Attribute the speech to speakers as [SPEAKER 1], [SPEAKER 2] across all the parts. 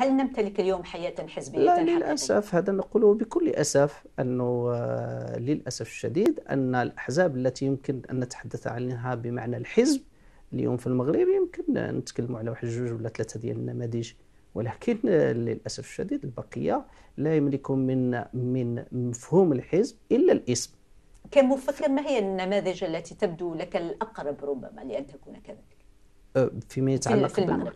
[SPEAKER 1] هل نمتلك اليوم حياة حزبية لا للأسف هذا نقوله بكل أسف أنه آه، للأسف الشديد أن الأحزاب التي يمكن أن نتحدث عنها بمعنى الحزب اليوم في المغرب يمكن نتكلم على واحد جوج ولا ثلاثة ديال النماذج ولكن آه، للأسف الشديد البقية لا يملكون من من مفهوم الحزب إلا الاسم كمفكر ما هي النماذج التي تبدو لك الأقرب ربما لأن تكون كذلك؟ آه، فيما يتعلق في المغرب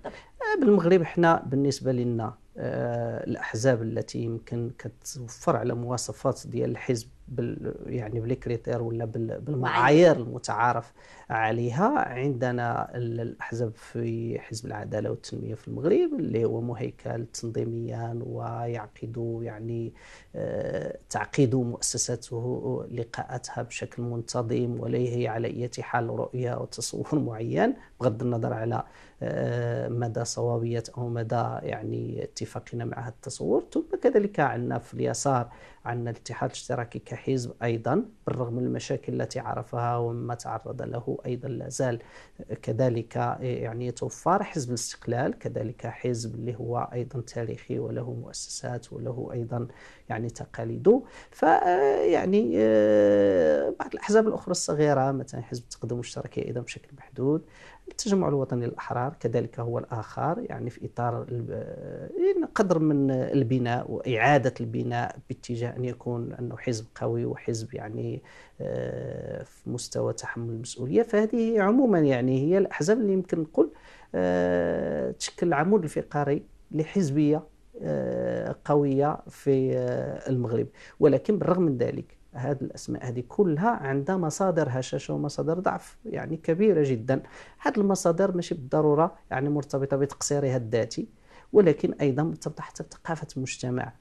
[SPEAKER 1] بالمغرب حنا بالنسبه لنا آه، الاحزاب التي يمكن كتوفر على مواصفات ديال الحزب بال يعني بالكريتير ولا بالمعايير المتعارف عليها عندنا الاحزاب في حزب العداله والتنميه في المغرب اللي هو مهيكل تنظيميا ويعقد يعني آه، تعقيد مؤسسته لقاءاتها بشكل منتظم وليه على اية حال رؤيه وتصور معين بغض النظر على آه، مدى صوابيه او مدى يعني اتفاقنا مع هذا التصور ثم كذلك عندنا في اليسار عندنا الاتحاد الاشتراكي كحزب الحزب أيضا بالرغم من المشاكل التي عرفها وما تعرض له أيضا لا زال كذلك يعني يتوفر حزب الاستقلال كذلك حزب اللي هو أيضا تاريخي وله مؤسسات وله أيضا يعني تقاليده فيعني بعض الأحزاب الأخرى الصغيرة مثلا حزب التقدم المشترك أيضا بشكل محدود التجمع الوطني للأحرار كذلك هو الآخر يعني في إطار يعني قدر من البناء وإعادة البناء باتجاه أن يكون أنه حزب قوي حزباوي وحزب يعني آه، في مستوى تحمل المسؤوليه فهذه عموما يعني هي الاحزاب اللي يمكن نقول آه، تشكل العمود الفقري لحزبيه آه، قويه في المغرب ولكن بالرغم من ذلك هذه الاسماء هذه كلها عندها مصادر هشاشه ومصادر ضعف يعني كبيره جدا هذه المصادر ماشي بالضروره يعني مرتبطه بتقصيرها الذاتي ولكن ايضا مرتبطه حتى بثقافه المجتمع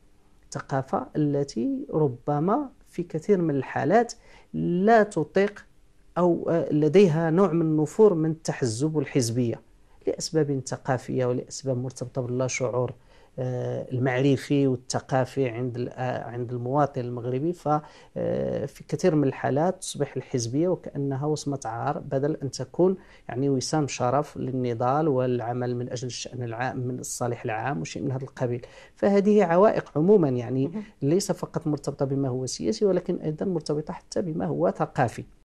[SPEAKER 1] ثقافه التي ربما في كثير من الحالات لا تطيق أو آه، لديها نوع من النفور من التحزب والحزبية لأسباب ثقافية ولأسباب مرتبطة باللاشعور شعور آه، المعرفي والثقافي عند آه، عند المواطن المغربي ففي آه، كثير من الحالات تصبح الحزبيه وكانها وصمه عار بدل ان تكون يعني وسام شرف للنضال والعمل من اجل الشان العام من الصالح العام وشيء من هذا القبيل فهذه عوائق عموما يعني ليس فقط مرتبطه بما هو سياسي ولكن ايضا مرتبطه حتى بما هو ثقافي